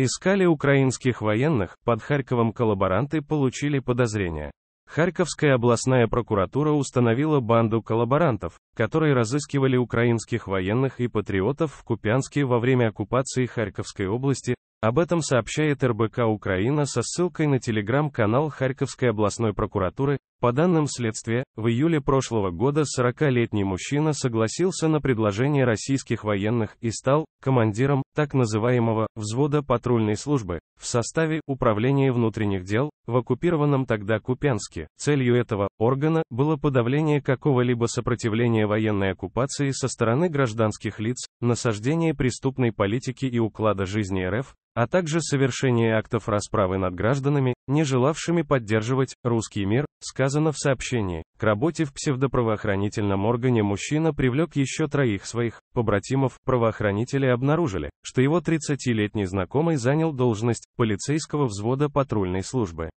Искали украинских военных, под Харьковом коллаборанты получили подозрения. Харьковская областная прокуратура установила банду коллаборантов, которые разыскивали украинских военных и патриотов в Купянске во время оккупации Харьковской области, об этом сообщает РБК Украина со ссылкой на телеграм-канал Харьковской областной прокуратуры. По данным следствия, в июле прошлого года 40-летний мужчина согласился на предложение российских военных и стал командиром так называемого взвода патрульной службы в составе Управления внутренних дел в оккупированном тогда Купянске. Целью этого органа было подавление какого-либо сопротивления военной оккупации со стороны гражданских лиц, насаждение преступной политики и уклада жизни РФ, а также совершение актов расправы над гражданами, не желавшими поддерживать русский мир, сказано в сообщении. К работе в псевдоправоохранительном органе мужчина привлек еще троих своих побратимов. Правоохранители обнаружили, что его 30-летний знакомый занял должность полицейского взвода патрульной службы.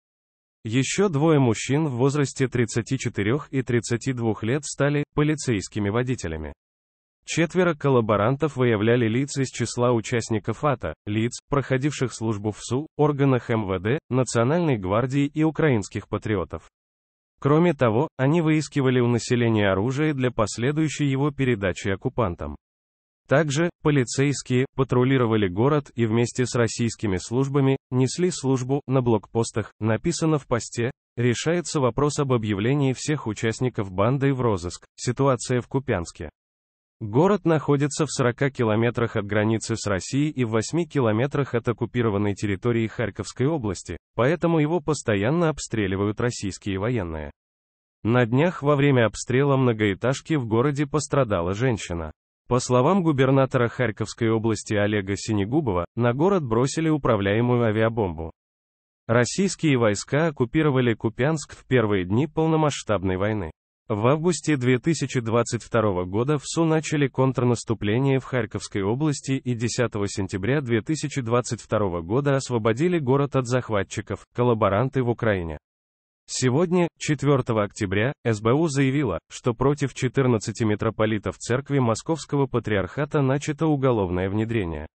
Еще двое мужчин в возрасте 34 и 32 лет стали полицейскими водителями. Четверо коллаборантов выявляли лиц из числа участников АТО, лиц, проходивших службу в СУ, органах МВД, Национальной гвардии и украинских патриотов. Кроме того, они выискивали у населения оружие для последующей его передачи оккупантам. Также, полицейские, патрулировали город и вместе с российскими службами, несли службу, на блокпостах, написано в посте, решается вопрос об объявлении всех участников банды в розыск, ситуация в Купянске. Город находится в 40 километрах от границы с Россией и в 8 километрах от оккупированной территории Харьковской области, поэтому его постоянно обстреливают российские военные. На днях во время обстрела многоэтажки в городе пострадала женщина. По словам губернатора Харьковской области Олега Синегубова, на город бросили управляемую авиабомбу. Российские войска оккупировали Купянск в первые дни полномасштабной войны. В августе 2022 года в Су начали контрнаступление в Харьковской области и 10 сентября 2022 года освободили город от захватчиков, коллаборанты в Украине. Сегодня, 4 октября, СБУ заявила, что против 14 митрополитов церкви Московского патриархата начато уголовное внедрение.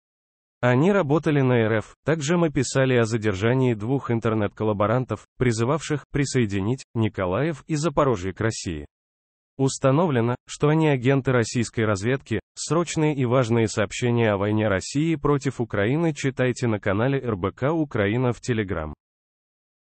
Они работали на РФ, также мы писали о задержании двух интернет-коллаборантов, призывавших присоединить Николаев и Запорожье к России. Установлено, что они агенты российской разведки, срочные и важные сообщения о войне России против Украины читайте на канале РБК Украина в Телеграм.